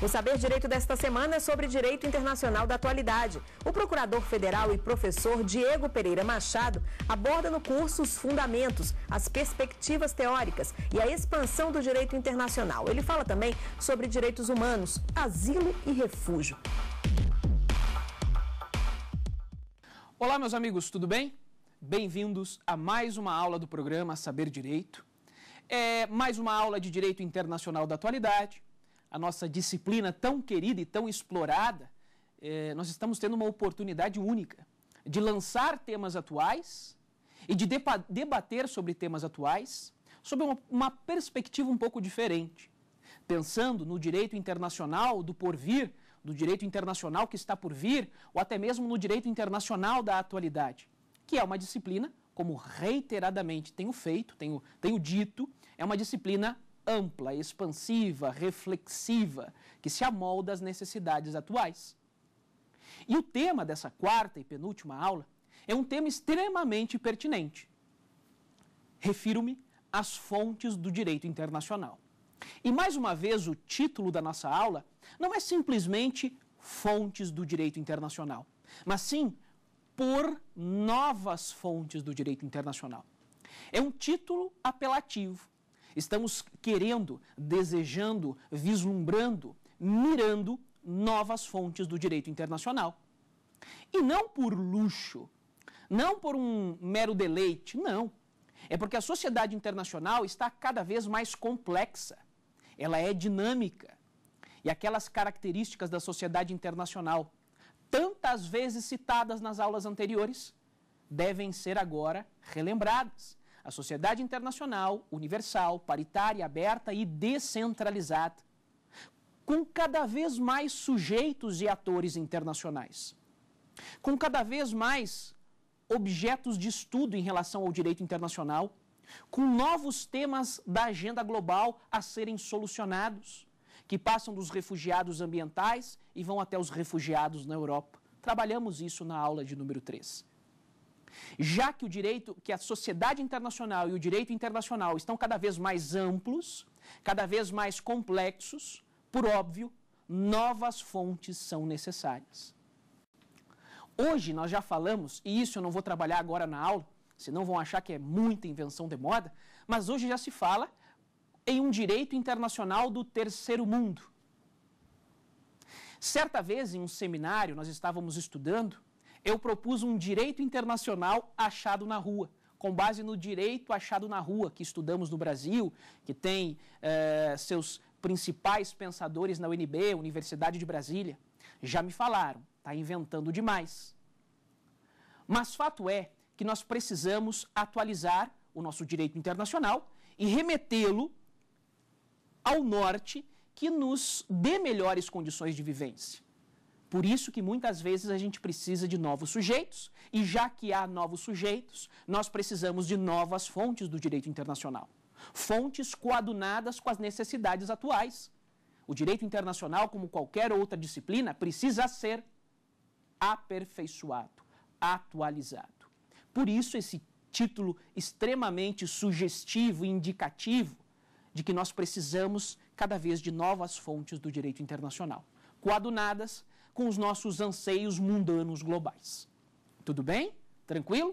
O Saber Direito desta semana é sobre direito internacional da atualidade. O procurador federal e professor Diego Pereira Machado aborda no curso os fundamentos, as perspectivas teóricas e a expansão do direito internacional. Ele fala também sobre direitos humanos, asilo e refúgio. Olá, meus amigos, tudo bem? Bem-vindos a mais uma aula do programa Saber Direito. É mais uma aula de direito internacional da atualidade a nossa disciplina tão querida e tão explorada, eh, nós estamos tendo uma oportunidade única de lançar temas atuais e de debater sobre temas atuais sob uma, uma perspectiva um pouco diferente, pensando no direito internacional do porvir, do direito internacional que está por vir, ou até mesmo no direito internacional da atualidade, que é uma disciplina, como reiteradamente tenho feito, tenho, tenho dito, é uma disciplina ampla, expansiva, reflexiva, que se amolda às necessidades atuais. E o tema dessa quarta e penúltima aula é um tema extremamente pertinente. Refiro-me às fontes do direito internacional. E mais uma vez, o título da nossa aula não é simplesmente Fontes do Direito Internacional, mas sim Por Novas Fontes do Direito Internacional. É um título apelativo Estamos querendo, desejando, vislumbrando, mirando novas fontes do direito internacional. E não por luxo, não por um mero deleite, não. É porque a sociedade internacional está cada vez mais complexa, ela é dinâmica. E aquelas características da sociedade internacional, tantas vezes citadas nas aulas anteriores, devem ser agora relembradas. A sociedade internacional, universal, paritária, aberta e descentralizada, com cada vez mais sujeitos e atores internacionais, com cada vez mais objetos de estudo em relação ao direito internacional, com novos temas da agenda global a serem solucionados, que passam dos refugiados ambientais e vão até os refugiados na Europa. Trabalhamos isso na aula de número 3. Já que o direito, que a sociedade internacional e o direito internacional estão cada vez mais amplos, cada vez mais complexos, por óbvio, novas fontes são necessárias. Hoje nós já falamos, e isso eu não vou trabalhar agora na aula, senão vão achar que é muita invenção de moda, mas hoje já se fala em um direito internacional do terceiro mundo. Certa vez, em um seminário, nós estávamos estudando eu propus um direito internacional achado na rua, com base no direito achado na rua que estudamos no Brasil, que tem eh, seus principais pensadores na UNB, Universidade de Brasília. Já me falaram, está inventando demais. Mas fato é que nós precisamos atualizar o nosso direito internacional e remetê-lo ao norte que nos dê melhores condições de vivência. Por isso que muitas vezes a gente precisa de novos sujeitos, e já que há novos sujeitos, nós precisamos de novas fontes do direito internacional. Fontes coadunadas com as necessidades atuais. O direito internacional, como qualquer outra disciplina, precisa ser aperfeiçoado, atualizado. Por isso, esse título extremamente sugestivo e indicativo de que nós precisamos cada vez de novas fontes do direito internacional, coadunadas com os nossos anseios mundanos globais. Tudo bem? Tranquilo?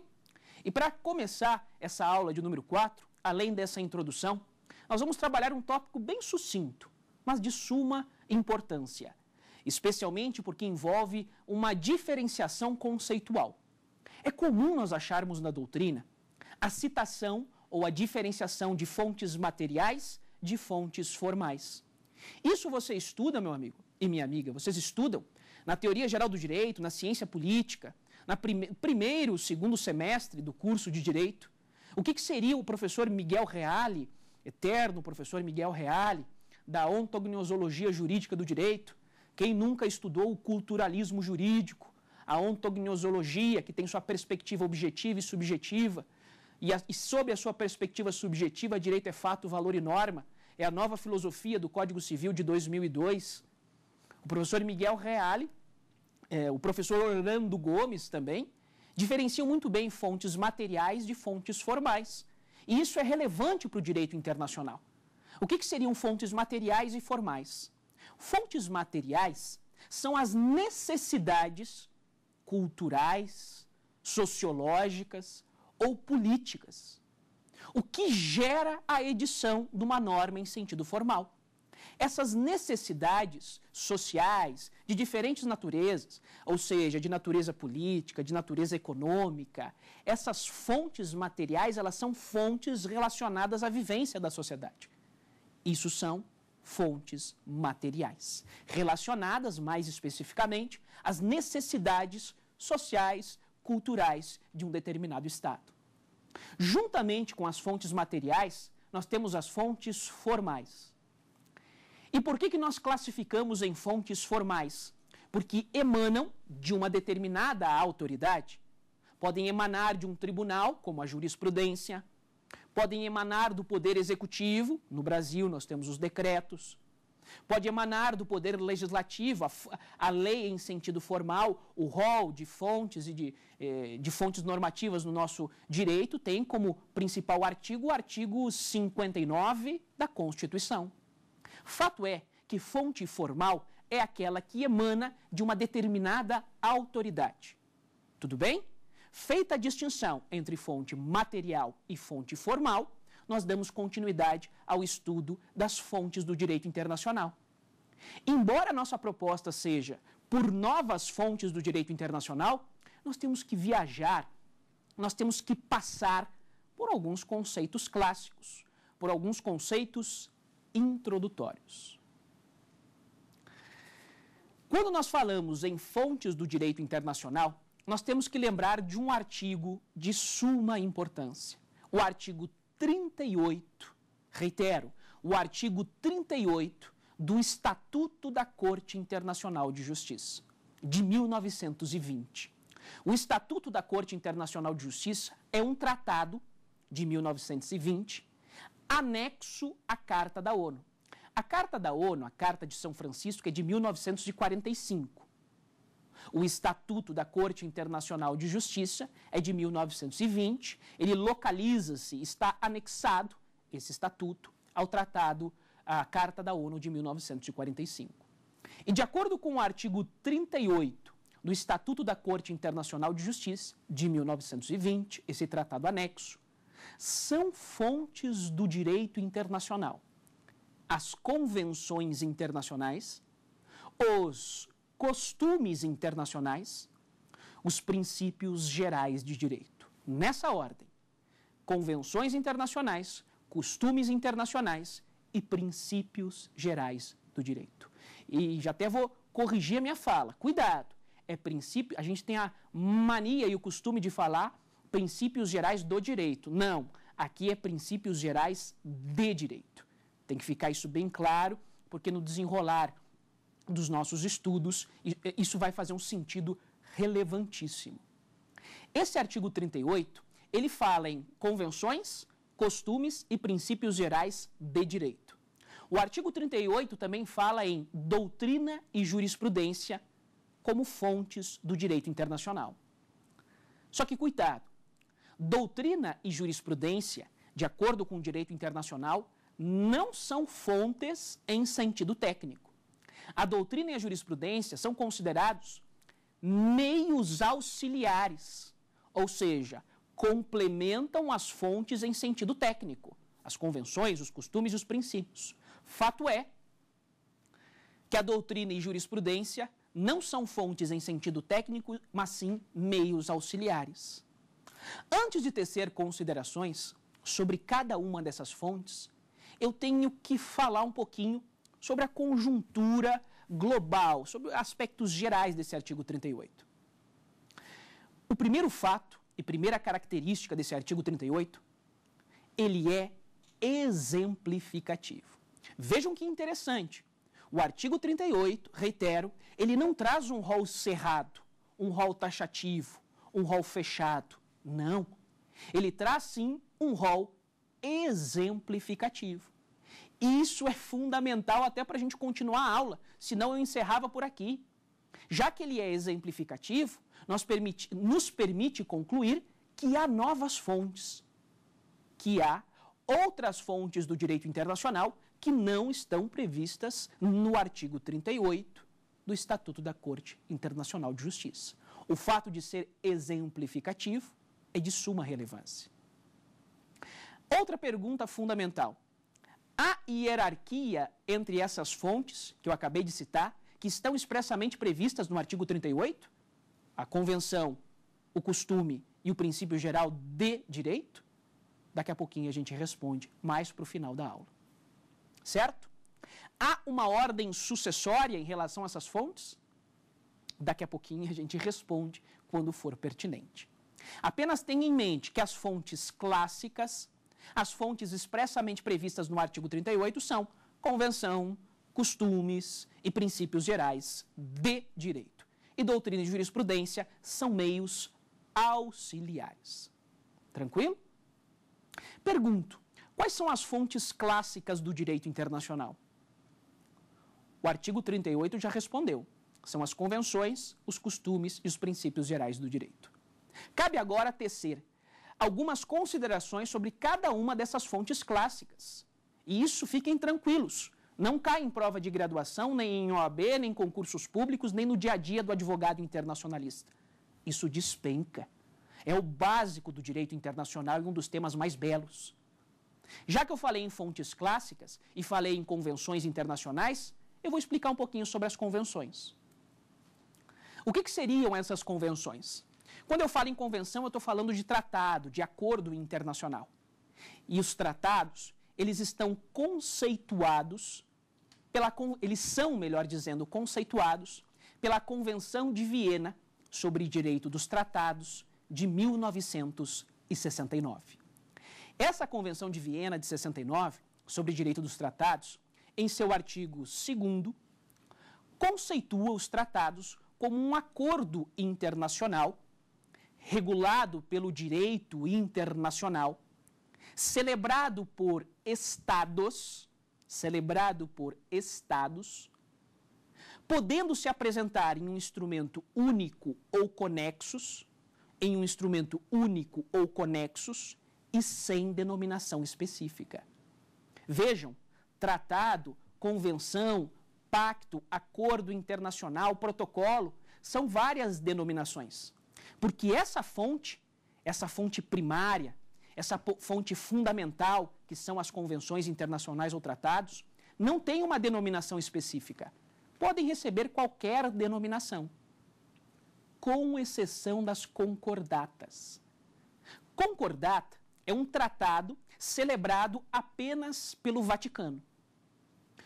E para começar essa aula de número 4, além dessa introdução, nós vamos trabalhar um tópico bem sucinto, mas de suma importância, especialmente porque envolve uma diferenciação conceitual. É comum nós acharmos na doutrina a citação ou a diferenciação de fontes materiais de fontes formais. Isso você estuda, meu amigo e minha amiga, vocês estudam na teoria geral do direito, na ciência política, no prime primeiro, segundo semestre do curso de direito. O que, que seria o professor Miguel Reale, eterno professor Miguel Reale, da ontognosologia jurídica do direito? Quem nunca estudou o culturalismo jurídico, a ontognosologia, que tem sua perspectiva objetiva e subjetiva, e, a, e sob a sua perspectiva subjetiva, direito é fato, valor e norma, é a nova filosofia do Código Civil de 2002. O professor Miguel Reale é, o professor Orlando Gomes também, diferenciam muito bem fontes materiais de fontes formais. E isso é relevante para o direito internacional. O que, que seriam fontes materiais e formais? Fontes materiais são as necessidades culturais, sociológicas ou políticas. O que gera a edição de uma norma em sentido formal essas necessidades sociais de diferentes naturezas, ou seja, de natureza política, de natureza econômica, essas fontes materiais, elas são fontes relacionadas à vivência da sociedade. Isso são fontes materiais, relacionadas mais especificamente às necessidades sociais, culturais de um determinado Estado. Juntamente com as fontes materiais, nós temos as fontes formais. E por que, que nós classificamos em fontes formais? Porque emanam de uma determinada autoridade. Podem emanar de um tribunal, como a jurisprudência, podem emanar do poder executivo, no Brasil nós temos os decretos, pode emanar do poder legislativo, a, a lei em sentido formal, o rol de fontes e de, eh, de fontes normativas no nosso direito tem como principal artigo o artigo 59 da Constituição. Fato é que fonte formal é aquela que emana de uma determinada autoridade. Tudo bem? Feita a distinção entre fonte material e fonte formal, nós damos continuidade ao estudo das fontes do direito internacional. Embora nossa proposta seja por novas fontes do direito internacional, nós temos que viajar, nós temos que passar por alguns conceitos clássicos, por alguns conceitos introdutórios. Quando nós falamos em fontes do direito internacional, nós temos que lembrar de um artigo de suma importância, o artigo 38, reitero, o artigo 38 do Estatuto da Corte Internacional de Justiça, de 1920. O Estatuto da Corte Internacional de Justiça é um tratado de 1920 anexo à Carta da ONU. A Carta da ONU, a Carta de São Francisco, é de 1945. O Estatuto da Corte Internacional de Justiça é de 1920. Ele localiza-se, está anexado, esse estatuto, ao Tratado, à Carta da ONU de 1945. E de acordo com o artigo 38 do Estatuto da Corte Internacional de Justiça, de 1920, esse tratado anexo, são fontes do direito internacional. As convenções internacionais, os costumes internacionais, os princípios gerais de direito. Nessa ordem: convenções internacionais, costumes internacionais e princípios gerais do direito. E já até vou corrigir a minha fala. Cuidado! É princípio, a gente tem a mania e o costume de falar princípios gerais do direito. Não, aqui é princípios gerais de direito. Tem que ficar isso bem claro, porque no desenrolar dos nossos estudos, eh, isso vai fazer um sentido relevantíssimo. Esse artigo 38, ele fala em convenções, costumes e princípios gerais de direito. O artigo 38 também fala em doutrina e jurisprudência como fontes do direito internacional. Só que cuidado, Doutrina e jurisprudência, de acordo com o direito internacional, não são fontes em sentido técnico. A doutrina e a jurisprudência são considerados meios auxiliares, ou seja, complementam as fontes em sentido técnico, as convenções, os costumes e os princípios. Fato é que a doutrina e jurisprudência não são fontes em sentido técnico, mas sim meios auxiliares. Antes de tecer considerações sobre cada uma dessas fontes, eu tenho que falar um pouquinho sobre a conjuntura global, sobre aspectos gerais desse artigo 38. O primeiro fato e primeira característica desse artigo 38, ele é exemplificativo. Vejam que interessante. O artigo 38, reitero, ele não traz um rol cerrado, um rol taxativo, um rol fechado. Não. Ele traz sim um rol exemplificativo. Isso é fundamental até para a gente continuar a aula, senão eu encerrava por aqui. Já que ele é exemplificativo, nos permite concluir que há novas fontes, que há outras fontes do direito internacional que não estão previstas no artigo 38 do Estatuto da Corte Internacional de Justiça. O fato de ser exemplificativo é de suma relevância. Outra pergunta fundamental. Há hierarquia entre essas fontes que eu acabei de citar, que estão expressamente previstas no artigo 38? A convenção, o costume e o princípio geral de direito? Daqui a pouquinho a gente responde mais para o final da aula. Certo? Há uma ordem sucessória em relação a essas fontes? Daqui a pouquinho a gente responde quando for pertinente. Apenas tenha em mente que as fontes clássicas, as fontes expressamente previstas no artigo 38 são convenção, costumes e princípios gerais de direito. E doutrina e jurisprudência são meios auxiliares. Tranquilo? Pergunto: quais são as fontes clássicas do direito internacional? O artigo 38 já respondeu. São as convenções, os costumes e os princípios gerais do direito. Cabe agora tecer algumas considerações sobre cada uma dessas fontes clássicas. E isso fiquem tranquilos. Não cai em prova de graduação, nem em OAB, nem em concursos públicos, nem no dia a dia do advogado internacionalista. Isso despenca. É o básico do direito internacional e um dos temas mais belos. Já que eu falei em fontes clássicas e falei em convenções internacionais, eu vou explicar um pouquinho sobre as convenções. O que, que seriam essas convenções? Quando eu falo em convenção, eu estou falando de tratado, de acordo internacional. E os tratados, eles estão conceituados, pela, eles são, melhor dizendo, conceituados pela Convenção de Viena sobre Direito dos Tratados de 1969. Essa Convenção de Viena de 69 sobre Direito dos Tratados, em seu artigo 2 conceitua os tratados como um acordo internacional regulado pelo direito internacional, celebrado por estados, celebrado por estados, podendo se apresentar em um instrumento único ou conexos, em um instrumento único ou conexos e sem denominação específica. Vejam, tratado, convenção, pacto, acordo internacional, protocolo, são várias denominações. Porque essa fonte, essa fonte primária, essa fonte fundamental, que são as convenções internacionais ou tratados, não tem uma denominação específica. Podem receber qualquer denominação, com exceção das concordatas. Concordata é um tratado celebrado apenas pelo Vaticano.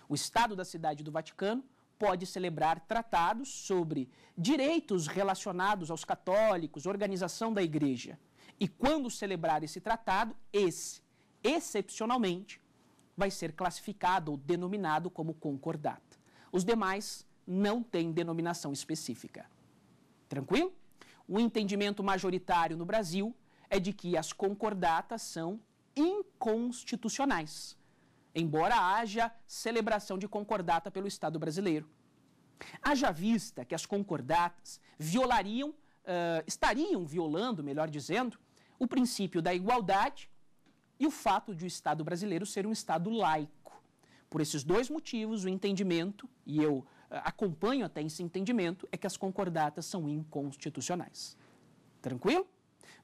O Estado da Cidade do Vaticano pode celebrar tratados sobre direitos relacionados aos católicos, organização da igreja. E quando celebrar esse tratado, esse, excepcionalmente, vai ser classificado ou denominado como concordata. Os demais não têm denominação específica. Tranquilo? O entendimento majoritário no Brasil é de que as concordatas são inconstitucionais embora haja celebração de concordata pelo Estado brasileiro. Haja vista que as concordatas violariam, uh, estariam violando, melhor dizendo, o princípio da igualdade e o fato de o Estado brasileiro ser um Estado laico. Por esses dois motivos, o entendimento, e eu uh, acompanho até esse entendimento, é que as concordatas são inconstitucionais. Tranquilo?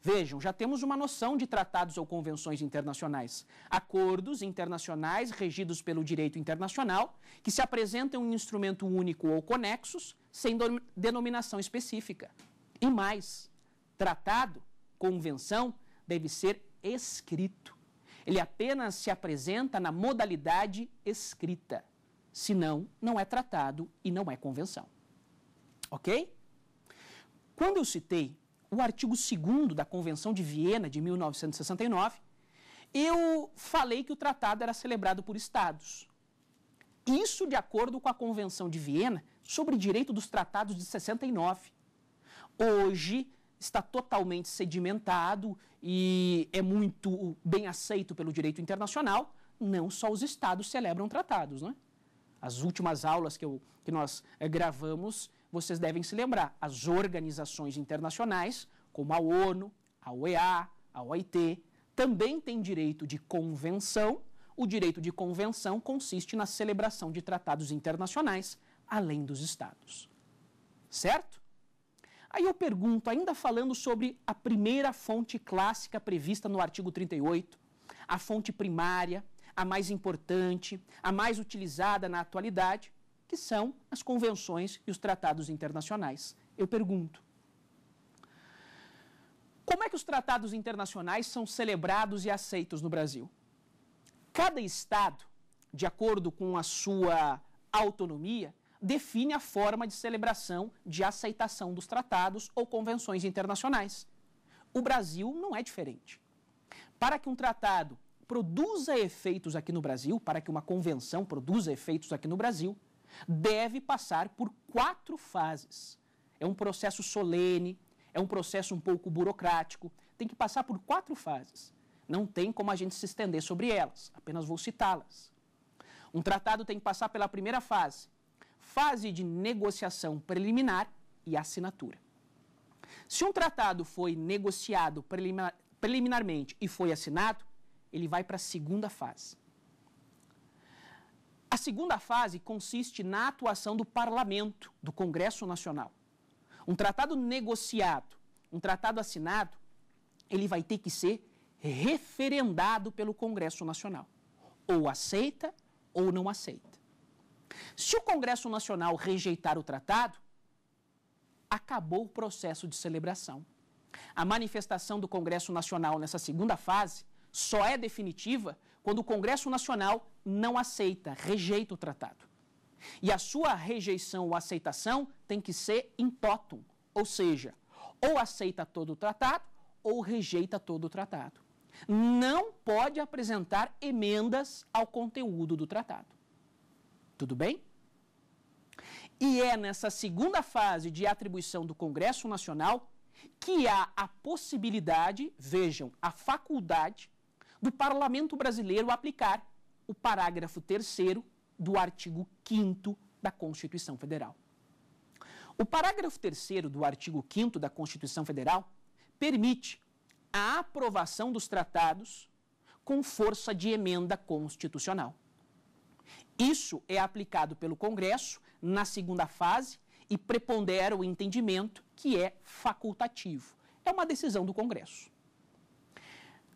Vejam, já temos uma noção de tratados ou convenções internacionais. Acordos internacionais regidos pelo direito internacional, que se apresentam em instrumento único ou conexos, sem denominação específica. E mais, tratado, convenção, deve ser escrito. Ele apenas se apresenta na modalidade escrita. Senão, não é tratado e não é convenção. Ok? Quando eu citei o artigo 2 da Convenção de Viena de 1969, eu falei que o tratado era celebrado por Estados. Isso de acordo com a Convenção de Viena sobre direito dos tratados de 69. Hoje está totalmente sedimentado e é muito bem aceito pelo direito internacional. Não só os Estados celebram tratados, né As últimas aulas que, eu, que nós é, gravamos vocês devem se lembrar, as organizações internacionais, como a ONU, a OEA, a OIT, também têm direito de convenção. O direito de convenção consiste na celebração de tratados internacionais, além dos Estados. Certo? Aí eu pergunto, ainda falando sobre a primeira fonte clássica prevista no artigo 38, a fonte primária, a mais importante, a mais utilizada na atualidade, que são as convenções e os tratados internacionais. Eu pergunto: como é que os tratados internacionais são celebrados e aceitos no Brasil? Cada Estado, de acordo com a sua autonomia, define a forma de celebração de aceitação dos tratados ou convenções internacionais. O Brasil não é diferente. Para que um tratado produza efeitos aqui no Brasil, para que uma convenção produza efeitos aqui no Brasil, deve passar por quatro fases. É um processo solene, é um processo um pouco burocrático, tem que passar por quatro fases. Não tem como a gente se estender sobre elas, apenas vou citá-las. Um tratado tem que passar pela primeira fase, fase de negociação preliminar e assinatura. Se um tratado foi negociado preliminarmente e foi assinado, ele vai para a segunda fase. A segunda fase consiste na atuação do parlamento, do Congresso Nacional. Um tratado negociado, um tratado assinado, ele vai ter que ser referendado pelo Congresso Nacional. Ou aceita ou não aceita. Se o Congresso Nacional rejeitar o tratado, acabou o processo de celebração. A manifestação do Congresso Nacional nessa segunda fase só é definitiva quando o Congresso Nacional não aceita, rejeita o tratado. E a sua rejeição ou aceitação tem que ser in totum, ou seja, ou aceita todo o tratado ou rejeita todo o tratado. Não pode apresentar emendas ao conteúdo do tratado. Tudo bem? E é nessa segunda fase de atribuição do Congresso Nacional que há a possibilidade, vejam, a faculdade do Parlamento Brasileiro aplicar o parágrafo 3 do artigo 5 da Constituição Federal. O parágrafo 3 do artigo 5 da Constituição Federal permite a aprovação dos tratados com força de emenda constitucional. Isso é aplicado pelo Congresso na segunda fase e prepondera o entendimento que é facultativo. É uma decisão do Congresso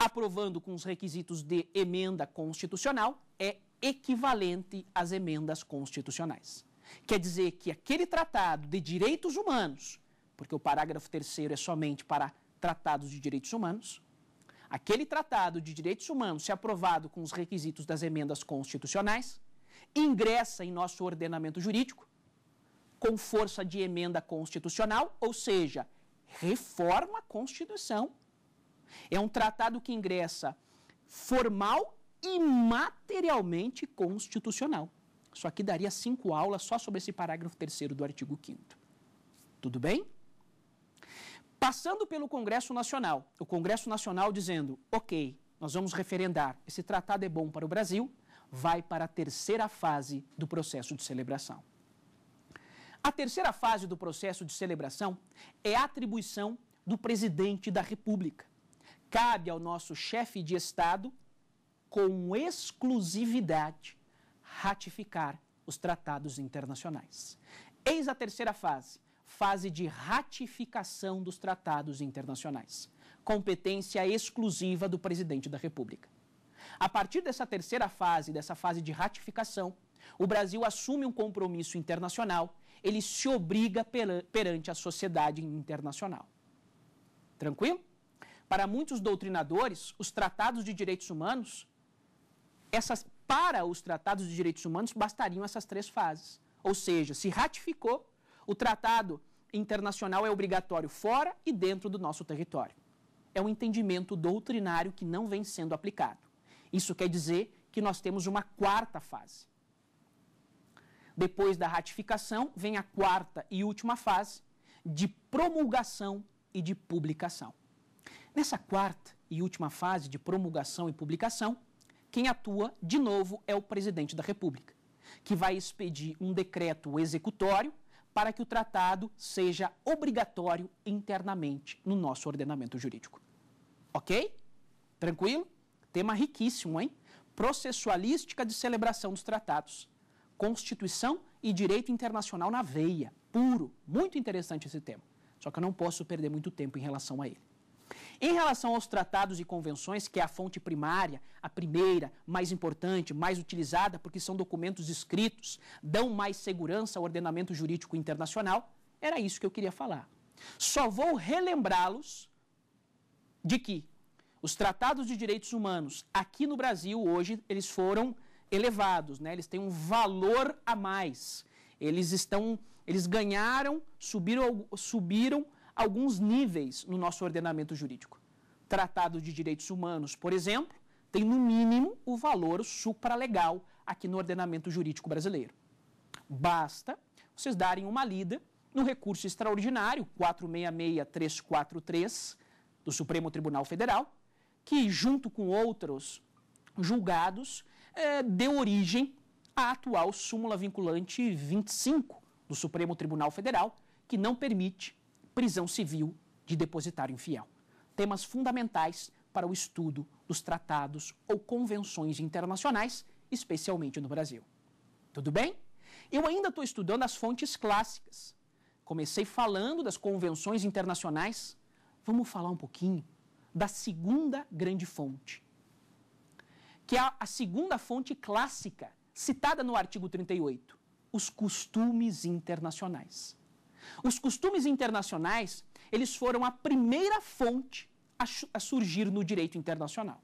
aprovando com os requisitos de emenda constitucional, é equivalente às emendas constitucionais. Quer dizer que aquele tratado de direitos humanos, porque o parágrafo terceiro é somente para tratados de direitos humanos, aquele tratado de direitos humanos, se aprovado com os requisitos das emendas constitucionais, ingressa em nosso ordenamento jurídico com força de emenda constitucional, ou seja, reforma a Constituição é um tratado que ingressa formal e materialmente constitucional. Isso aqui daria cinco aulas só sobre esse parágrafo terceiro do artigo 5 Tudo bem? Passando pelo Congresso Nacional, o Congresso Nacional dizendo, ok, nós vamos referendar, esse tratado é bom para o Brasil, vai para a terceira fase do processo de celebração. A terceira fase do processo de celebração é a atribuição do presidente da República cabe ao nosso chefe de Estado, com exclusividade, ratificar os tratados internacionais. Eis a terceira fase, fase de ratificação dos tratados internacionais, competência exclusiva do presidente da República. A partir dessa terceira fase, dessa fase de ratificação, o Brasil assume um compromisso internacional, ele se obriga perante a sociedade internacional. Tranquilo? Para muitos doutrinadores, os tratados de direitos humanos, essas, para os tratados de direitos humanos, bastariam essas três fases. Ou seja, se ratificou, o tratado internacional é obrigatório fora e dentro do nosso território. É um entendimento doutrinário que não vem sendo aplicado. Isso quer dizer que nós temos uma quarta fase. Depois da ratificação, vem a quarta e última fase de promulgação e de publicação. Nessa quarta e última fase de promulgação e publicação, quem atua de novo é o presidente da República, que vai expedir um decreto executório para que o tratado seja obrigatório internamente no nosso ordenamento jurídico. Ok? Tranquilo? Tema riquíssimo, hein? Processualística de celebração dos tratados. Constituição e direito internacional na veia. Puro. Muito interessante esse tema. Só que eu não posso perder muito tempo em relação a ele. Em relação aos tratados e convenções, que é a fonte primária, a primeira, mais importante, mais utilizada, porque são documentos escritos, dão mais segurança ao ordenamento jurídico internacional, era isso que eu queria falar. Só vou relembrá-los de que os tratados de direitos humanos aqui no Brasil hoje eles foram elevados, né? Eles têm um valor a mais. Eles estão, eles ganharam, subiram, subiram alguns níveis no nosso ordenamento jurídico. Tratado de direitos humanos, por exemplo, tem no mínimo o valor supralegal aqui no ordenamento jurídico brasileiro. Basta vocês darem uma lida no recurso extraordinário 466343 do Supremo Tribunal Federal, que, junto com outros julgados, eh, deu origem à atual súmula vinculante 25 do Supremo Tribunal Federal, que não permite prisão civil de depositário infiel. Temas fundamentais para o estudo dos tratados ou convenções internacionais, especialmente no Brasil. Tudo bem? Eu ainda estou estudando as fontes clássicas. Comecei falando das convenções internacionais. Vamos falar um pouquinho da segunda grande fonte, que é a segunda fonte clássica citada no artigo 38, os costumes internacionais. Os costumes internacionais, eles foram a primeira fonte a, a surgir no direito internacional.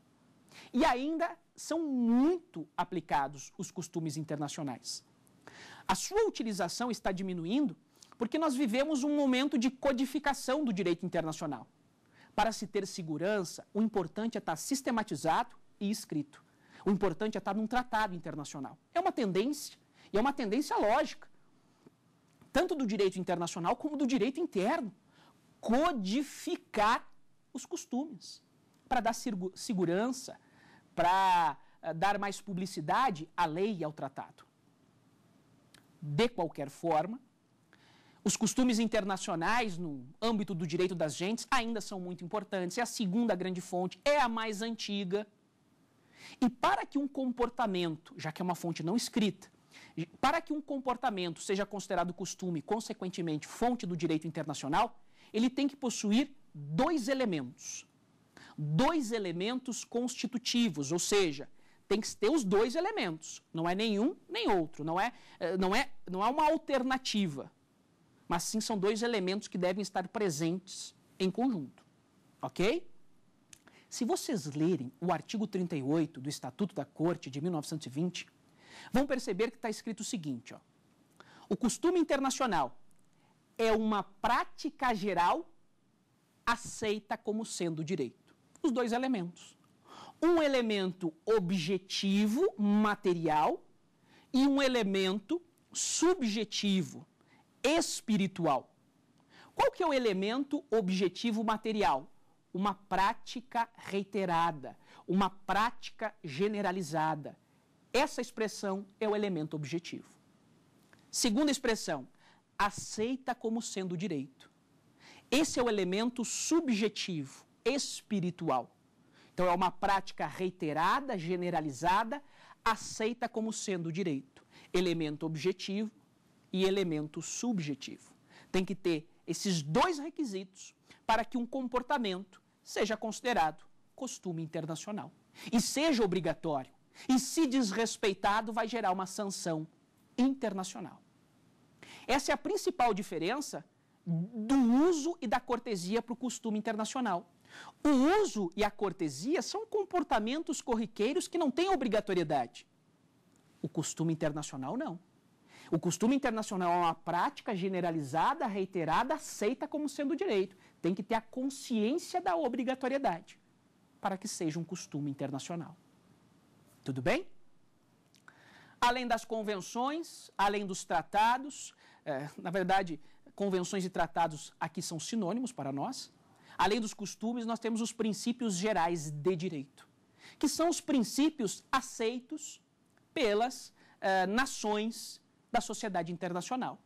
E ainda são muito aplicados os costumes internacionais. A sua utilização está diminuindo porque nós vivemos um momento de codificação do direito internacional. Para se ter segurança, o importante é estar sistematizado e escrito. O importante é estar num tratado internacional. É uma tendência, e é uma tendência lógica, tanto do direito internacional como do direito interno, codificar os costumes para dar segurança, para eh, dar mais publicidade à lei e ao tratado. De qualquer forma, os costumes internacionais no âmbito do direito das gentes ainda são muito importantes. É a segunda grande fonte, é a mais antiga. E para que um comportamento, já que é uma fonte não escrita, para que um comportamento seja considerado costume, consequentemente fonte do direito internacional, ele tem que possuir dois elementos. Dois elementos constitutivos, ou seja, tem que ter os dois elementos, não é nenhum nem outro, não é eh, não é não é uma alternativa, mas sim são dois elementos que devem estar presentes em conjunto. OK? Se vocês lerem o artigo 38 do Estatuto da Corte de 1920, vão perceber que está escrito o seguinte: ó. o costume internacional é uma prática geral aceita como sendo direito. Os dois elementos. Um elemento objetivo, material, e um elemento subjetivo, espiritual. Qual que é o elemento objetivo material? Uma prática reiterada, uma prática generalizada. Essa expressão é o elemento objetivo. Segunda expressão, aceita como sendo direito. Esse é o elemento subjetivo, espiritual. Então, é uma prática reiterada, generalizada, aceita como sendo direito. Elemento objetivo e elemento subjetivo. Tem que ter esses dois requisitos para que um comportamento seja considerado costume internacional e seja obrigatório. E se desrespeitado, vai gerar uma sanção internacional. Essa é a principal diferença do uso e da cortesia para o costume internacional. O uso e a cortesia são comportamentos corriqueiros que não têm obrigatoriedade. O costume internacional não. O costume internacional é uma prática generalizada, reiterada, aceita como sendo direito. Tem que ter a consciência da obrigatoriedade para que seja um costume internacional. Tudo bem? Além das convenções, além dos tratados, é, na verdade, convenções e tratados aqui são sinônimos para nós. Além dos costumes, nós temos os princípios gerais de direito, que são os princípios aceitos pelas é, nações da sociedade internacional.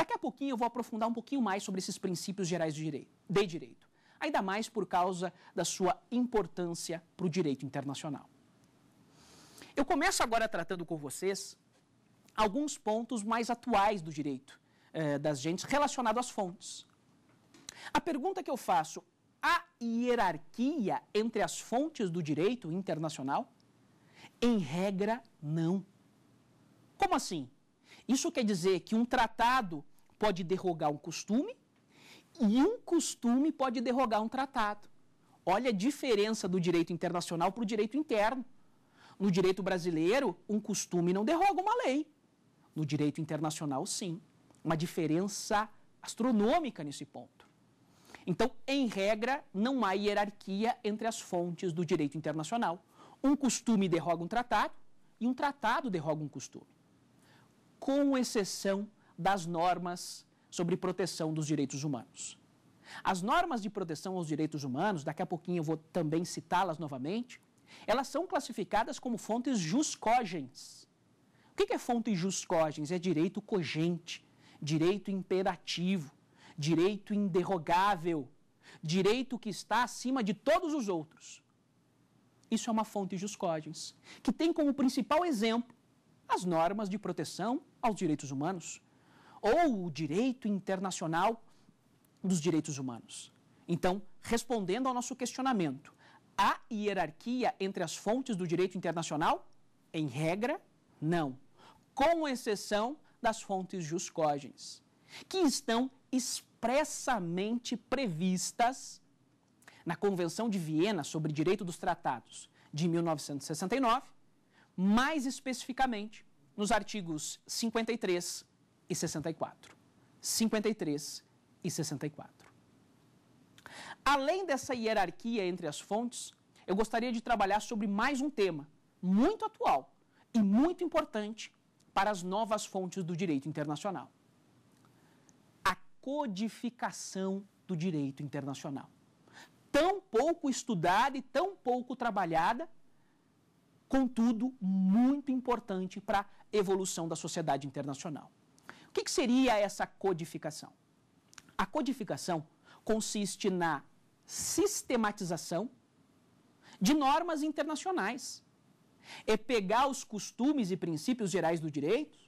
Daqui a pouquinho eu vou aprofundar um pouquinho mais sobre esses princípios gerais de direito, de direito ainda mais por causa da sua importância para o direito internacional. Eu começo agora tratando com vocês alguns pontos mais atuais do direito eh, das gentes relacionado às fontes. A pergunta que eu faço, há hierarquia entre as fontes do direito internacional? Em regra, não. Como assim? Isso quer dizer que um tratado pode derrogar um costume e um costume pode derrogar um tratado. Olha a diferença do direito internacional para o direito interno. No direito brasileiro, um costume não derroga uma lei. No direito internacional, sim. Uma diferença astronômica nesse ponto. Então, em regra, não há hierarquia entre as fontes do direito internacional. Um costume derroga um tratado e um tratado derroga um costume. Com exceção das normas sobre proteção dos direitos humanos. As normas de proteção aos direitos humanos, daqui a pouquinho eu vou também citá-las novamente, elas são classificadas como fontes juscogens. O que é fonte juscogens? É direito cogente, direito imperativo, direito inderrogável, direito que está acima de todos os outros. Isso é uma fonte juscogens, que tem como principal exemplo as normas de proteção aos direitos humanos ou o direito internacional dos direitos humanos. Então, respondendo ao nosso questionamento, há hierarquia entre as fontes do direito internacional? Em regra, não, com exceção das fontes jus cogens, que estão expressamente previstas na Convenção de Viena sobre Direito dos Tratados de 1969, mais especificamente nos artigos 53 e 64. 53 e 64. Além dessa hierarquia entre as fontes, eu gostaria de trabalhar sobre mais um tema muito atual e muito importante para as novas fontes do direito internacional: a codificação do direito internacional. Tão pouco estudada e tão pouco trabalhada, contudo, muito importante para a evolução da sociedade internacional. O que, que seria essa codificação? A codificação consiste na sistematização de normas internacionais. É pegar os costumes e princípios gerais do direito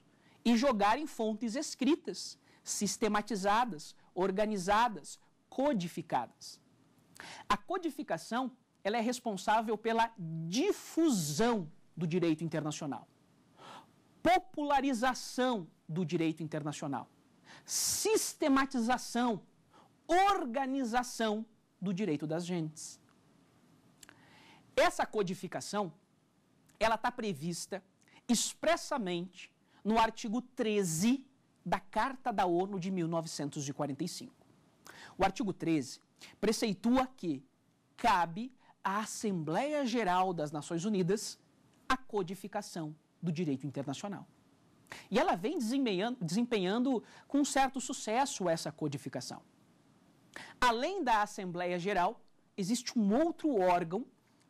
e jogar em fontes escritas, sistematizadas, organizadas, codificadas. A codificação ela é responsável pela difusão do direito internacional, popularização do direito internacional, sistematização organização do direito das gentes. Essa codificação, ela está prevista expressamente no artigo 13 da Carta da ONU de 1945. O artigo 13 preceitua que cabe à Assembleia Geral das Nações Unidas a codificação do direito internacional. E ela vem desempenhando, desempenhando com certo sucesso essa codificação. Além da Assembleia Geral, existe um outro órgão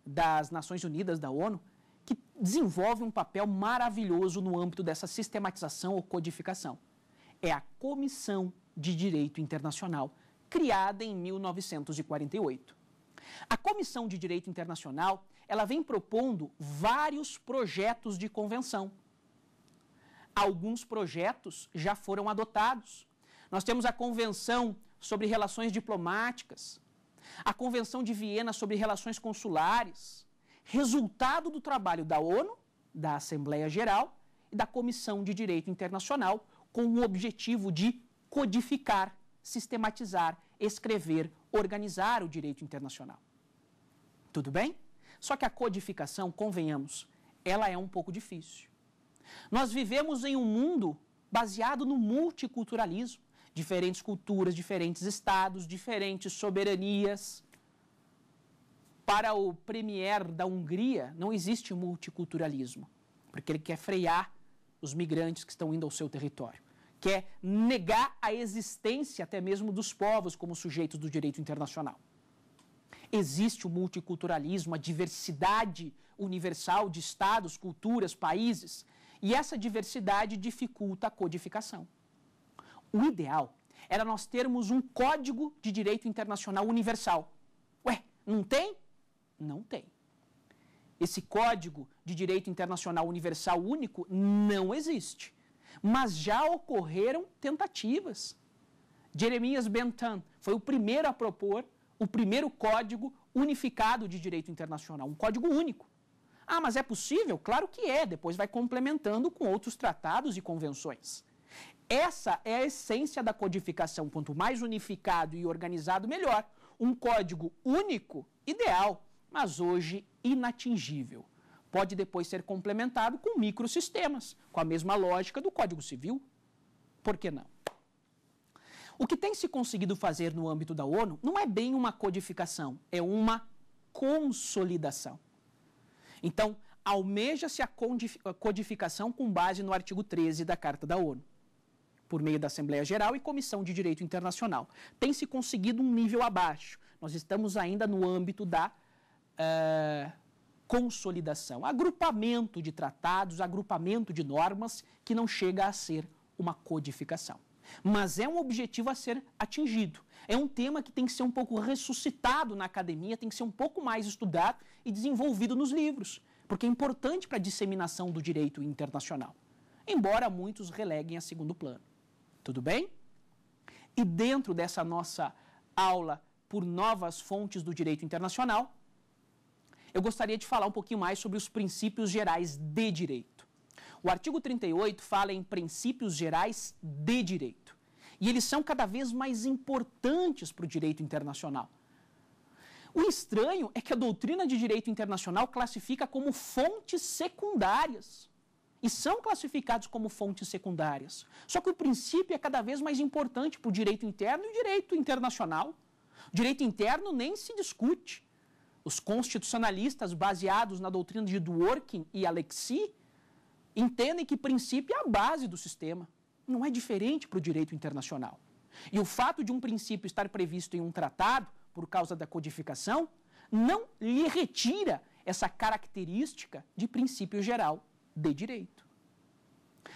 das Nações Unidas, da ONU, que desenvolve um papel maravilhoso no âmbito dessa sistematização ou codificação. É a Comissão de Direito Internacional, criada em 1948. A Comissão de Direito Internacional, ela vem propondo vários projetos de convenção. Alguns projetos já foram adotados. Nós temos a Convenção sobre relações diplomáticas, a Convenção de Viena sobre relações consulares, resultado do trabalho da ONU, da Assembleia Geral e da Comissão de Direito Internacional, com o objetivo de codificar, sistematizar, escrever, organizar o direito internacional. Tudo bem? Só que a codificação, convenhamos, ela é um pouco difícil. Nós vivemos em um mundo baseado no multiculturalismo diferentes culturas, diferentes estados, diferentes soberanias. Para o premier da Hungria, não existe multiculturalismo, porque ele quer frear os migrantes que estão indo ao seu território. Quer negar a existência até mesmo dos povos como sujeitos do direito internacional. Existe o multiculturalismo, a diversidade universal de estados, culturas, países, e essa diversidade dificulta a codificação. O ideal era nós termos um código de direito internacional universal. Ué, não tem? Não tem. Esse código de direito internacional universal único não existe. Mas já ocorreram tentativas. Jeremias Bentham foi o primeiro a propor o primeiro código unificado de direito internacional, um código único. Ah, mas é possível? Claro que é, depois vai complementando com outros tratados e convenções. Essa é a essência da codificação. Quanto mais unificado e organizado, melhor. Um código único, ideal, mas hoje inatingível. Pode depois ser complementado com microsistemas, com a mesma lógica do Código Civil. Por que não? O que tem se conseguido fazer no âmbito da ONU não é bem uma codificação, é uma consolidação. Então, almeja-se a codificação com base no artigo 13 da Carta da ONU por meio da Assembleia Geral e Comissão de Direito Internacional. Tem se conseguido um nível abaixo. Nós estamos ainda no âmbito da uh, consolidação, agrupamento de tratados, agrupamento de normas, que não chega a ser uma codificação. Mas é um objetivo a ser atingido. É um tema que tem que ser um pouco ressuscitado na academia, tem que ser um pouco mais estudado e desenvolvido nos livros, porque é importante para a disseminação do direito internacional. Embora muitos releguem a segundo plano. Tudo bem? E dentro dessa nossa aula por novas fontes do direito internacional, eu gostaria de falar um pouquinho mais sobre os princípios gerais de direito. O artigo 38 fala em princípios gerais de direito. E eles são cada vez mais importantes para o direito internacional. O estranho é que a doutrina de direito internacional classifica como fontes secundárias e são classificados como fontes secundárias. Só que o princípio é cada vez mais importante para o direito interno e o direito internacional. O direito interno nem se discute. Os constitucionalistas, baseados na doutrina de Dworkin e Alexi, entendem que princípio é a base do sistema. Não é diferente para o direito internacional. E o fato de um princípio estar previsto em um tratado, por causa da codificação, não lhe retira essa característica de princípio geral de direito.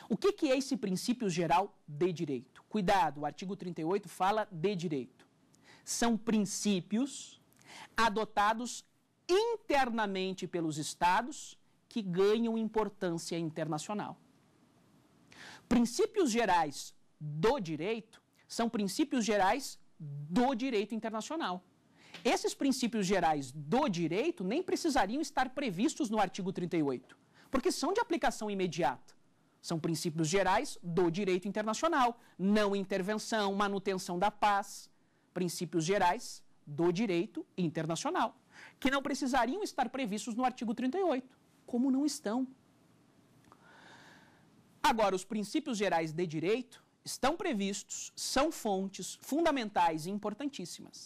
O que, que é esse princípio geral de direito? Cuidado, o artigo 38 fala de direito. São princípios adotados internamente pelos estados que ganham importância internacional. Princípios gerais do direito são princípios gerais do direito internacional. Esses princípios gerais do direito nem precisariam estar previstos no artigo 38 porque são de aplicação imediata. São princípios gerais do direito internacional, não intervenção, manutenção da paz, princípios gerais do direito internacional, que não precisariam estar previstos no artigo 38, como não estão. Agora, os princípios gerais de direito estão previstos, são fontes fundamentais e importantíssimas.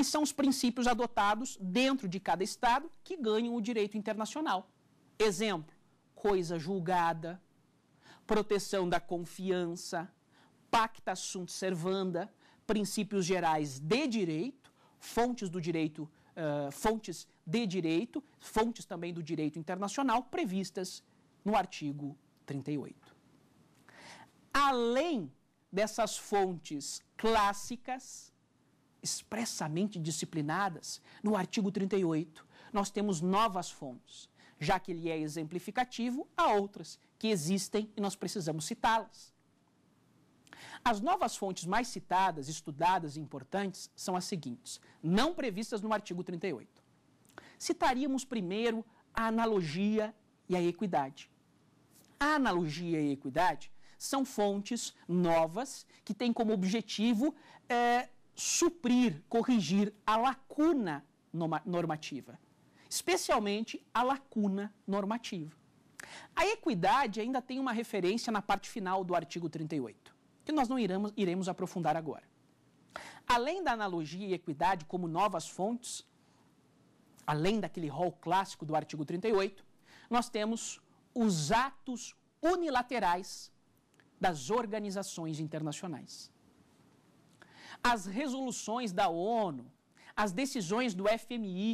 E são os princípios adotados dentro de cada Estado que ganham o direito internacional. Exemplo: coisa julgada, proteção da confiança, pacta sunt servanda, princípios gerais de direito, fontes do direito, uh, fontes de direito, fontes também do direito internacional previstas no artigo 38. Além dessas fontes clássicas, expressamente disciplinadas no artigo 38, nós temos novas fontes já que ele é exemplificativo, há outras que existem e nós precisamos citá-las. As novas fontes mais citadas, estudadas e importantes são as seguintes, não previstas no artigo 38. Citaríamos primeiro a analogia e a equidade. A analogia e a equidade são fontes novas que têm como objetivo é, suprir, corrigir a lacuna normativa especialmente a lacuna normativa. A equidade ainda tem uma referência na parte final do artigo 38, que nós não iremos, iremos aprofundar agora. Além da analogia e equidade como novas fontes, além daquele rol clássico do artigo 38, nós temos os atos unilaterais das organizações internacionais. As resoluções da ONU, as decisões do FMI,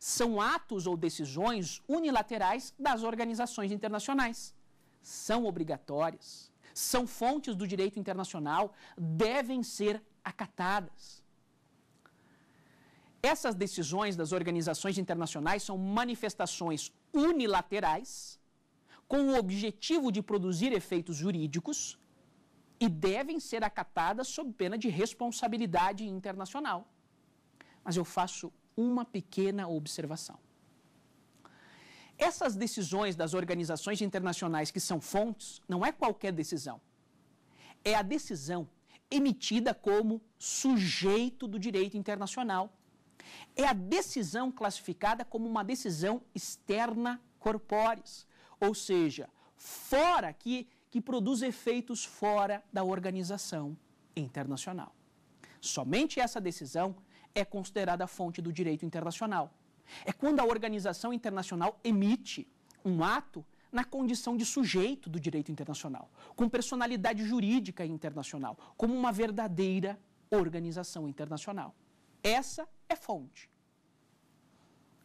são atos ou decisões unilaterais das organizações internacionais. São obrigatórias, são fontes do direito internacional, devem ser acatadas. Essas decisões das organizações internacionais são manifestações unilaterais com o objetivo de produzir efeitos jurídicos e devem ser acatadas sob pena de responsabilidade internacional. Mas eu faço uma pequena observação. Essas decisões das organizações internacionais que são fontes não é qualquer decisão. É a decisão emitida como sujeito do direito internacional. É a decisão classificada como uma decisão externa corporis, ou seja, fora que, que produz efeitos fora da organização internacional. Somente essa decisão é considerada fonte do direito internacional. É quando a organização internacional emite um ato na condição de sujeito do direito internacional, com personalidade jurídica internacional, como uma verdadeira organização internacional. Essa é fonte.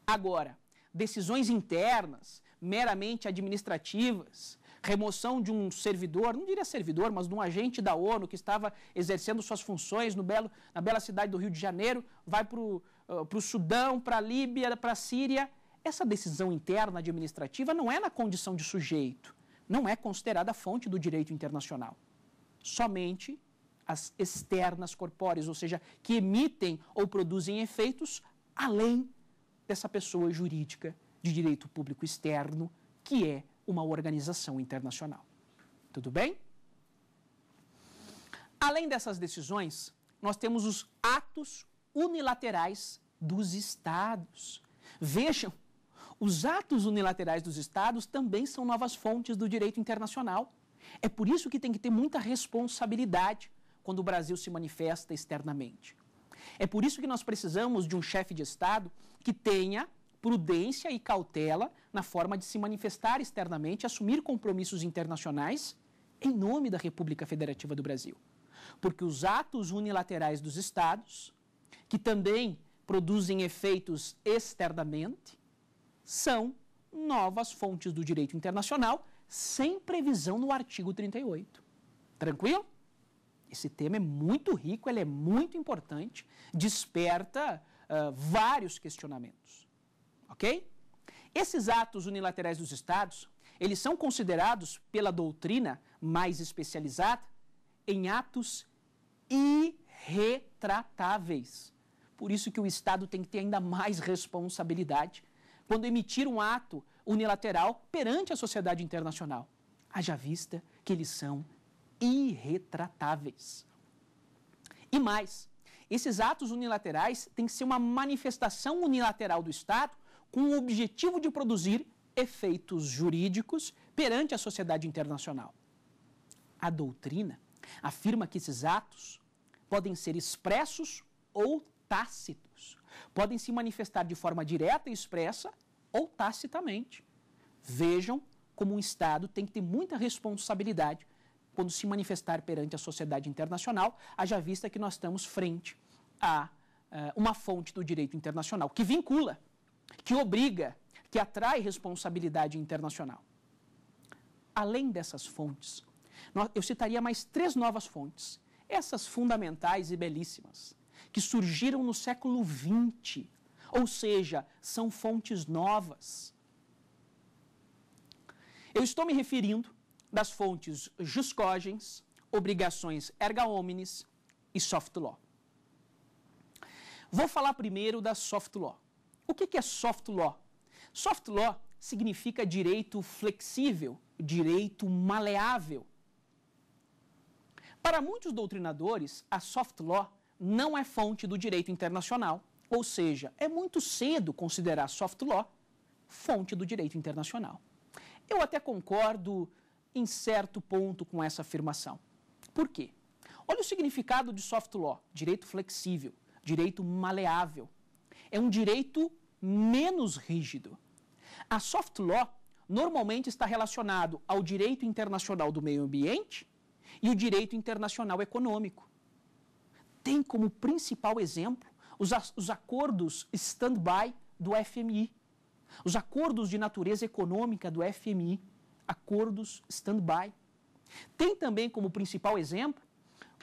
Agora, decisões internas, meramente administrativas, remoção de um servidor, não diria servidor, mas de um agente da ONU que estava exercendo suas funções no belo, na bela cidade do Rio de Janeiro, vai para o uh, ah, Sudão, para a Líbia, para a Síria. Essa decisão interna administrativa não é na condição de sujeito, não é considerada fonte do direito internacional. Somente as externas corpóreas, ou seja, que emitem ou produzem efeitos além dessa pessoa jurídica de direito público externo, que é uma organização internacional. Tudo bem? Além dessas decisões, nós temos os atos unilaterais dos estados. Vejam, os atos unilaterais dos estados também são novas fontes do direito internacional. É por isso que tem que ter muita responsabilidade quando o Brasil se manifesta externamente. É por isso que nós precisamos de um chefe de Estado que tenha prudência e cautela na forma de se manifestar externamente, assumir compromissos internacionais em nome da República Federativa do Brasil. Porque os atos unilaterais dos Estados, que também produzem efeitos externamente, são novas fontes do direito internacional sem previsão no artigo 38. Tranquilo? Esse tema é muito rico, ele é muito importante, desperta uh, vários questionamentos ok? Esses atos unilaterais dos estados, eles são considerados pela doutrina mais especializada em atos irretratáveis. Por isso que o estado tem que ter ainda mais responsabilidade quando emitir um ato unilateral perante a sociedade internacional. Haja vista que eles são irretratáveis. E mais, esses atos unilaterais têm que ser uma manifestação unilateral do Estado com o objetivo de produzir efeitos jurídicos perante a sociedade internacional. A doutrina afirma que esses atos podem ser expressos ou tácitos, podem se manifestar de forma direta e expressa ou tacitamente. Vejam como um Estado tem que ter muita responsabilidade quando se manifestar perante a sociedade internacional, haja vista que nós estamos frente a uh, uma fonte do direito internacional que vincula que obriga, que atrai responsabilidade internacional. Além dessas fontes, eu citaria mais três novas fontes, essas fundamentais e belíssimas, que surgiram no século XX, ou seja, são fontes novas. Eu estou me referindo das fontes juscogens, obrigações erga omnes e soft law. Vou falar primeiro da soft law. O que é soft law? Soft law significa direito flexível, direito maleável. Para muitos doutrinadores, a soft law não é fonte do direito internacional, ou seja, é muito cedo considerar soft law fonte do direito internacional. Eu até concordo em certo ponto com essa afirmação. Por quê? Olha o significado de soft law: direito flexível, direito maleável é um direito menos rígido. A soft law normalmente está relacionado ao direito internacional do meio ambiente e o direito internacional econômico. Tem como principal exemplo os, os acordos stand-by do FMI, os acordos de natureza econômica do FMI, acordos stand-by. Tem também como principal exemplo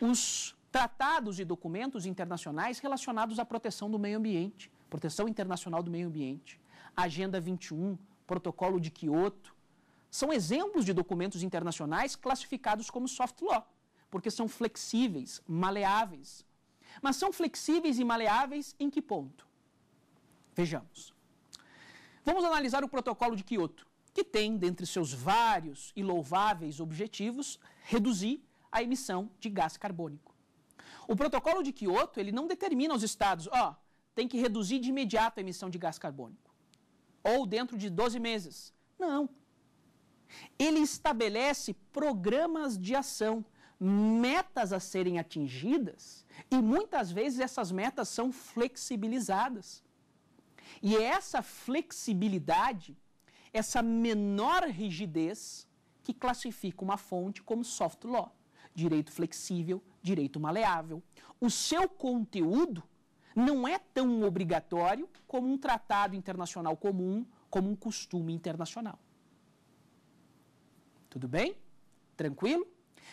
os tratados e documentos internacionais relacionados à proteção do meio ambiente. Proteção Internacional do Meio Ambiente, Agenda 21, Protocolo de Quioto, são exemplos de documentos internacionais classificados como soft law, porque são flexíveis, maleáveis. Mas são flexíveis e maleáveis em que ponto? Vejamos. Vamos analisar o Protocolo de Quioto, que tem, dentre seus vários e louváveis objetivos, reduzir a emissão de gás carbônico. O Protocolo de Quioto ele não determina aos estados, ó, oh, tem que reduzir de imediato a emissão de gás carbônico. Ou dentro de 12 meses. Não. Ele estabelece programas de ação, metas a serem atingidas, e muitas vezes essas metas são flexibilizadas. E é essa flexibilidade, essa menor rigidez, que classifica uma fonte como soft law, direito flexível, direito maleável. O seu conteúdo não é tão obrigatório como um tratado internacional comum, como um costume internacional. Tudo bem? Tranquilo?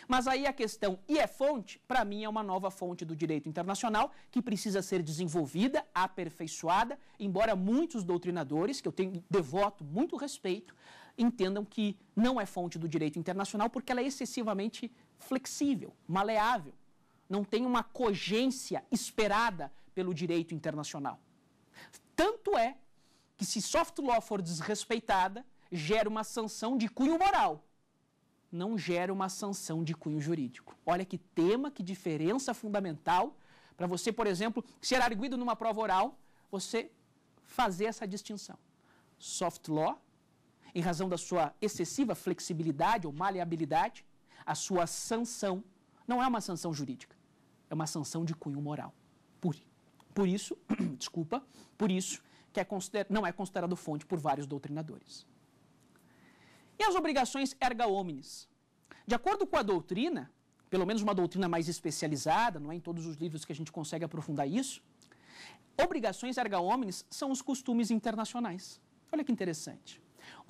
Mas aí a questão, e é fonte? Para mim, é uma nova fonte do direito internacional que precisa ser desenvolvida, aperfeiçoada, embora muitos doutrinadores, que eu tenho devoto muito respeito, entendam que não é fonte do direito internacional porque ela é excessivamente flexível, maleável. Não tem uma cogência esperada pelo direito internacional. Tanto é que, se soft law for desrespeitada, gera uma sanção de cunho moral, não gera uma sanção de cunho jurídico. Olha que tema, que diferença fundamental para você, por exemplo, ser arguido numa prova oral, você fazer essa distinção. Soft law, em razão da sua excessiva flexibilidade ou maleabilidade, a sua sanção não é uma sanção jurídica, é uma sanção de cunho moral. Por por isso, desculpa, por isso que é consider, não é considerado fonte por vários doutrinadores. E as obrigações erga omnes? De acordo com a doutrina, pelo menos uma doutrina mais especializada, não é em todos os livros que a gente consegue aprofundar isso, obrigações erga omnes são os costumes internacionais. Olha que interessante.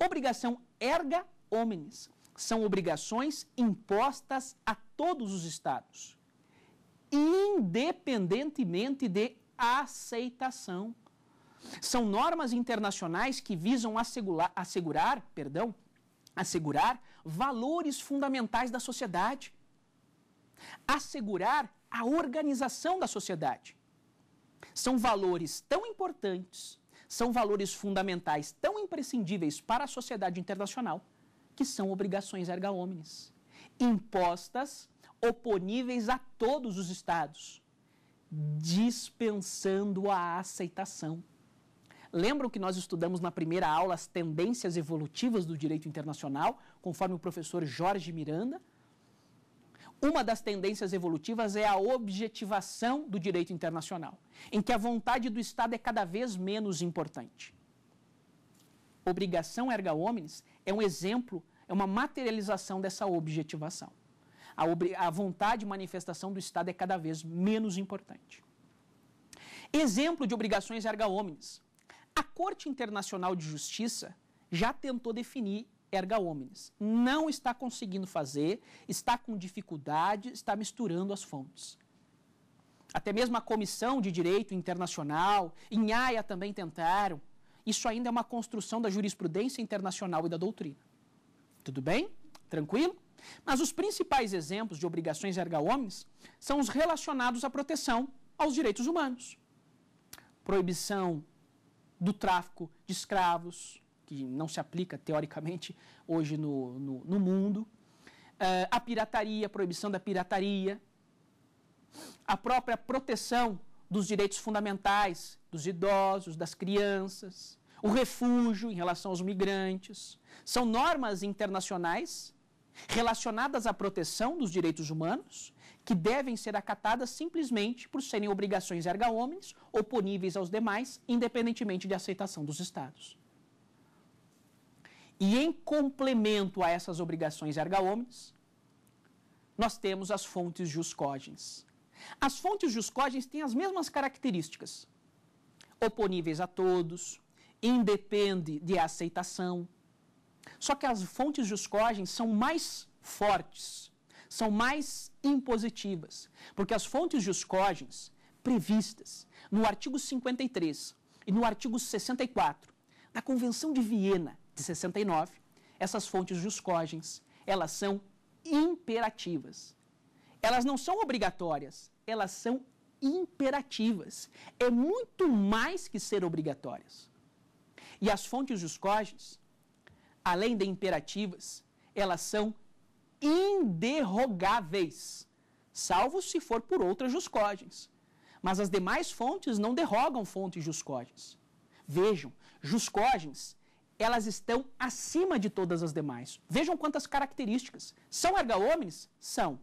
Obrigação erga omnes são obrigações impostas a todos os estados, independentemente de aceitação. São normas internacionais que visam assegurar, assegurar, perdão, assegurar valores fundamentais da sociedade, assegurar a organização da sociedade. São valores tão importantes, são valores fundamentais tão imprescindíveis para a sociedade internacional que são obrigações erga omnes, impostas, oponíveis a todos os estados dispensando a aceitação. Lembram que nós estudamos na primeira aula as tendências evolutivas do direito internacional, conforme o professor Jorge Miranda? Uma das tendências evolutivas é a objetivação do direito internacional, em que a vontade do Estado é cada vez menos importante. Obrigação erga omnes é um exemplo, é uma materialização dessa objetivação a, a vontade de manifestação do Estado é cada vez menos importante. Exemplo de obrigações erga omnes. A Corte Internacional de Justiça já tentou definir erga omnes. Não está conseguindo fazer, está com dificuldade, está misturando as fontes. Até mesmo a Comissão de Direito Internacional, em Haia também tentaram. Isso ainda é uma construção da jurisprudência internacional e da doutrina. Tudo bem? Tranquilo? Mas os principais exemplos de obrigações erga omnes são os relacionados à proteção aos direitos humanos. Proibição do tráfico de escravos, que não se aplica teoricamente hoje no, no, no mundo. Uh, a pirataria, a proibição da pirataria. A própria proteção dos direitos fundamentais dos idosos, das crianças. O refúgio em relação aos migrantes. São normas internacionais relacionadas à proteção dos direitos humanos, que devem ser acatadas simplesmente por serem obrigações erga omnes, oponíveis aos demais, independentemente de aceitação dos Estados. E em complemento a essas obrigações erga omnes, nós temos as fontes jus cogens. As fontes jus cogens têm as mesmas características. Oponíveis a todos, independe de aceitação, só que as fontes de escogens são mais fortes, são mais impositivas, porque as fontes de escogens previstas no artigo 53 e no artigo 64 da Convenção de Viena de 69, essas fontes de escogens, elas são imperativas. Elas não são obrigatórias, elas são imperativas. É muito mais que ser obrigatórias. E as fontes de escogens, além de imperativas, elas são inderrogáveis, salvo se for por outras juscogens. Mas as demais fontes não derrogam fontes juscogens. Vejam, juscogens, elas estão acima de todas as demais. Vejam quantas características. São erga omnes? São.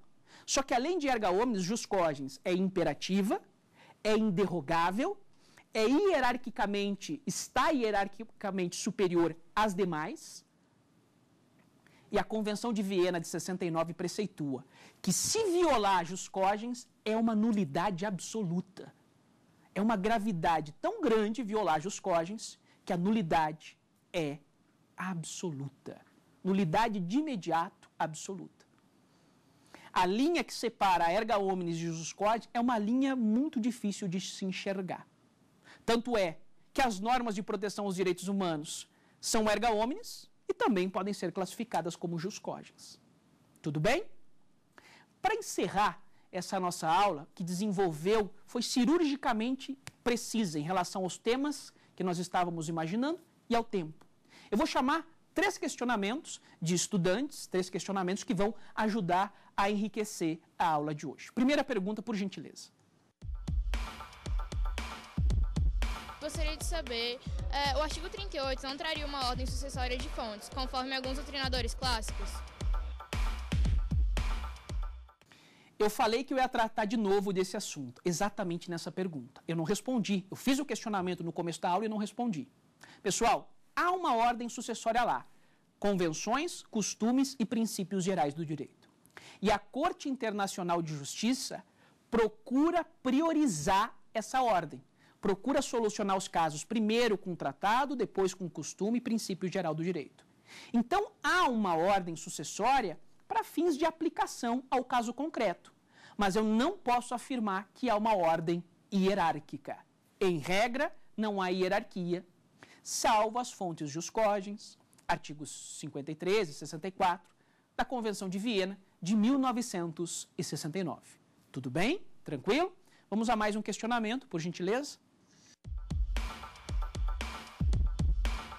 Só que além de erga omnes, juscogens é imperativa, é inderrogável, é hierarquicamente, está hierarquicamente superior às demais e a Convenção de Viena de 69 preceitua que se violar jus cogens é uma nulidade absoluta. É uma gravidade tão grande violar jus cogens que a nulidade é absoluta. Nulidade de imediato absoluta. A linha que separa a erga omnes e jus cogens é uma linha muito difícil de se enxergar. Tanto é que as normas de proteção aos direitos humanos são erga omnes e também podem ser classificadas como juscógenas. Tudo bem? Para encerrar essa nossa aula, que desenvolveu, foi cirurgicamente precisa em relação aos temas que nós estávamos imaginando e ao tempo. Eu vou chamar três questionamentos de estudantes, três questionamentos que vão ajudar a enriquecer a aula de hoje. Primeira pergunta, por gentileza. gostaria de saber, é, o artigo 38 não traria uma ordem sucessória de fontes, conforme alguns doutrinadores clássicos? Eu falei que eu ia tratar de novo desse assunto, exatamente nessa pergunta. Eu não respondi. Eu fiz o questionamento no começo da aula e não respondi. Pessoal, há uma ordem sucessória lá: convenções, costumes e princípios gerais do direito. E a Corte Internacional de Justiça procura priorizar essa ordem procura solucionar os casos primeiro com o tratado, depois com o costume e princípio geral do direito. Então, há uma ordem sucessória para fins de aplicação ao caso concreto, mas eu não posso afirmar que há uma ordem hierárquica. Em regra, não há hierarquia, salvo as fontes jus cogens, artigos 53 e 64 da Convenção de Viena de 1969. Tudo bem? Tranquilo? Vamos a mais um questionamento, por gentileza.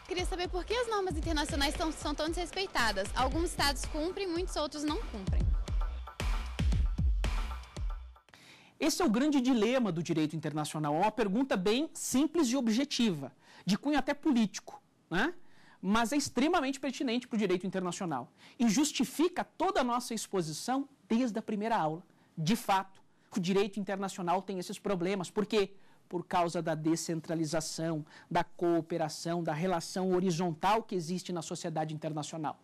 Queria saber por que as normas internacionais são tão desrespeitadas. Alguns estados cumprem, muitos outros não cumprem. Esse é o grande dilema do direito internacional. É uma pergunta bem simples e objetiva, de cunho até político, né? mas é extremamente pertinente para o direito internacional e justifica toda a nossa exposição desde a primeira aula. De fato, o direito internacional tem esses problemas, Por quê? por causa da descentralização, da cooperação, da relação horizontal que existe na sociedade internacional.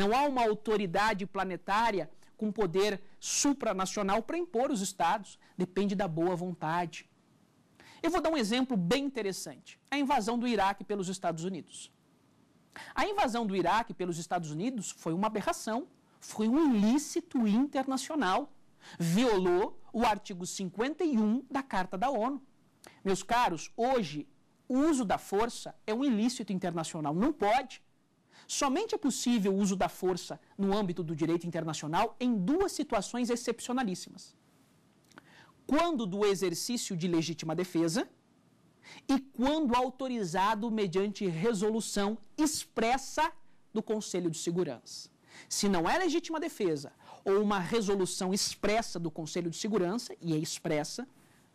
Não há uma autoridade planetária com poder supranacional para impor os estados, depende da boa vontade. Eu vou dar um exemplo bem interessante: a invasão do Iraque pelos Estados Unidos. A invasão do Iraque pelos Estados Unidos foi uma aberração, foi um ilícito internacional. Violou o artigo 51 da Carta da ONU. Meus caros, hoje o uso da força é um ilícito internacional, não pode. Somente é possível o uso da força no âmbito do direito internacional em duas situações excepcionalíssimas: quando do exercício de legítima defesa e quando autorizado mediante resolução expressa do Conselho de Segurança. Se não é legítima defesa ou uma resolução expressa do Conselho de Segurança, e é expressa,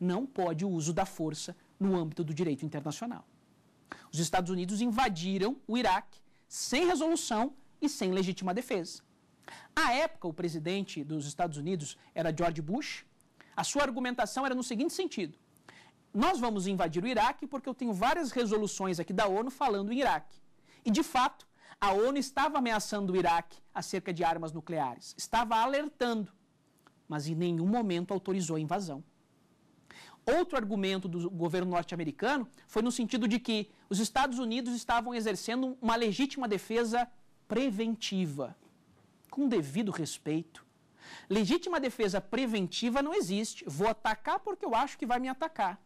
não pode o uso da força no âmbito do direito internacional. Os Estados Unidos invadiram o Iraque sem resolução e sem legítima defesa. À época, o presidente dos Estados Unidos era George Bush. A sua argumentação era no seguinte sentido: nós vamos invadir o Iraque porque eu tenho várias resoluções aqui da ONU falando em Iraque. E de fato, a ONU estava ameaçando o Iraque acerca de armas nucleares, estava alertando, mas em nenhum momento autorizou a invasão. Outro argumento do governo norte-americano foi no sentido de que os Estados Unidos estavam exercendo uma legítima defesa preventiva, com devido respeito. Legítima defesa preventiva não existe. Vou atacar porque eu acho que vai me atacar.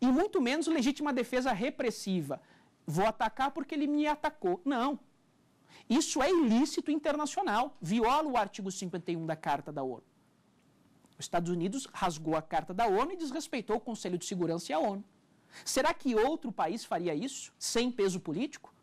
E muito menos legítima defesa repressiva. Vou atacar porque ele me atacou. Não. Isso é ilícito internacional. Viola o artigo 51 da Carta da ONU. Os Estados Unidos rasgou a carta da ONU e desrespeitou o Conselho de Segurança e a ONU. Será que outro país faria isso sem peso político?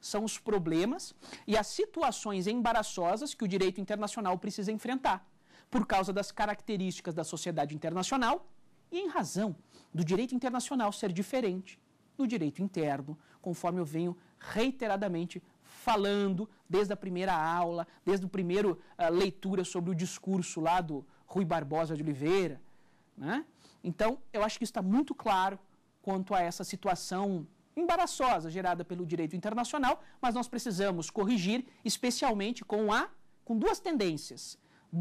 São os problemas e as situações embaraçosas que o direito internacional precisa enfrentar, por causa das características da sociedade internacional e em razão do direito internacional ser diferente do direito interno, conforme eu venho reiteradamente falando desde a primeira aula, desde a primeira uh, leitura sobre o discurso lá do Rui Barbosa de Oliveira. Né? Então, eu acho que está muito claro quanto a essa situação embaraçosa gerada pelo direito internacional, mas nós precisamos corrigir, especialmente com a com duas tendências,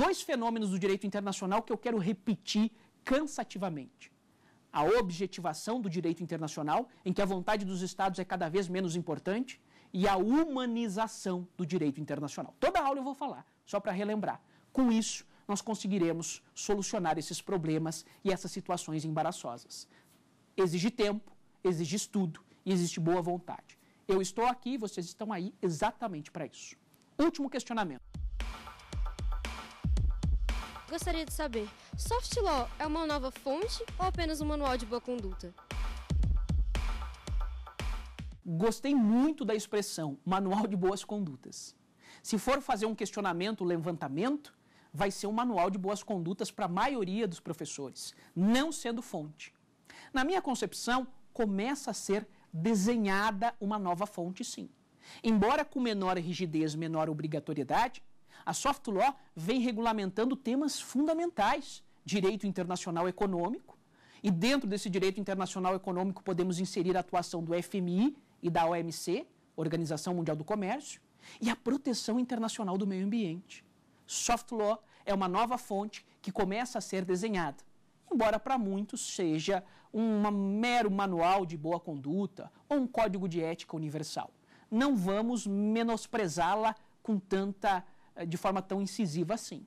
dois fenômenos do direito internacional que eu quero repetir cansativamente. A objetivação do direito internacional, em que a vontade dos estados é cada vez menos importante, e a humanização do direito internacional. Toda aula eu vou falar, só para relembrar. Com isso, nós conseguiremos solucionar esses problemas e essas situações embaraçosas. Exige tempo, exige estudo e existe boa vontade. Eu estou aqui, vocês estão aí exatamente para isso. Último questionamento. Gostaria de saber, soft law é uma nova fonte ou apenas um manual de boa conduta? Gostei muito da expressão manual de boas condutas. Se for fazer um questionamento, levantamento, vai ser um manual de boas condutas para a maioria dos professores, não sendo fonte. Na minha concepção, começa a ser desenhada uma nova fonte, sim. Embora com menor rigidez, menor obrigatoriedade, a soft law vem regulamentando temas fundamentais: direito internacional econômico, e dentro desse direito internacional econômico podemos inserir a atuação do FMI e da OMC, Organização Mundial do Comércio, e a proteção internacional do meio ambiente. Soft law é uma nova fonte que começa a ser desenhada. Embora para muitos seja um mero manual de boa conduta ou um código de ética universal, não vamos menosprezá-la com tanta eh, de forma tão incisiva assim.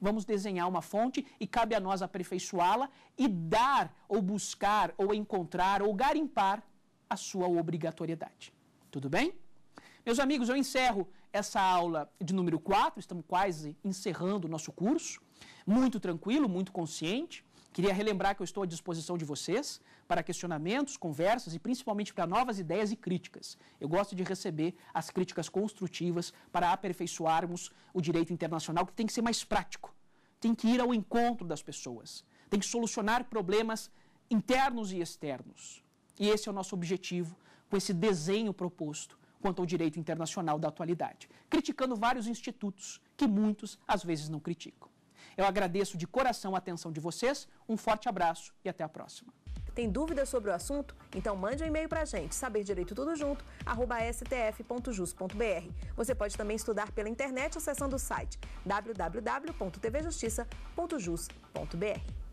Vamos desenhar uma fonte e cabe a nós aperfeiçoá-la e dar ou buscar ou encontrar ou garimpar a sua obrigatoriedade. Tudo bem? Meus amigos, eu encerro essa aula de número 4, estamos quase encerrando o nosso curso. Muito tranquilo, muito consciente. Queria relembrar que eu estou à disposição de vocês para questionamentos, conversas e principalmente para novas ideias e críticas. Eu gosto de receber as críticas construtivas para aperfeiçoarmos o direito internacional, que tem que ser mais prático, tem que ir ao encontro das pessoas, tem que solucionar problemas internos e externos. E esse é o nosso objetivo com esse desenho proposto quanto ao direito internacional da atualidade, criticando vários institutos que muitos às vezes não criticam. Eu agradeço de coração a atenção de vocês, um forte abraço e até a próxima. Tem dúvidas sobre o assunto? Então mande um e-mail para a gente, saberdireito.tudojunto@stf.jus.br. stf.jus.br. Você pode também estudar pela internet acessando o site www.tvjustiça.jus.br.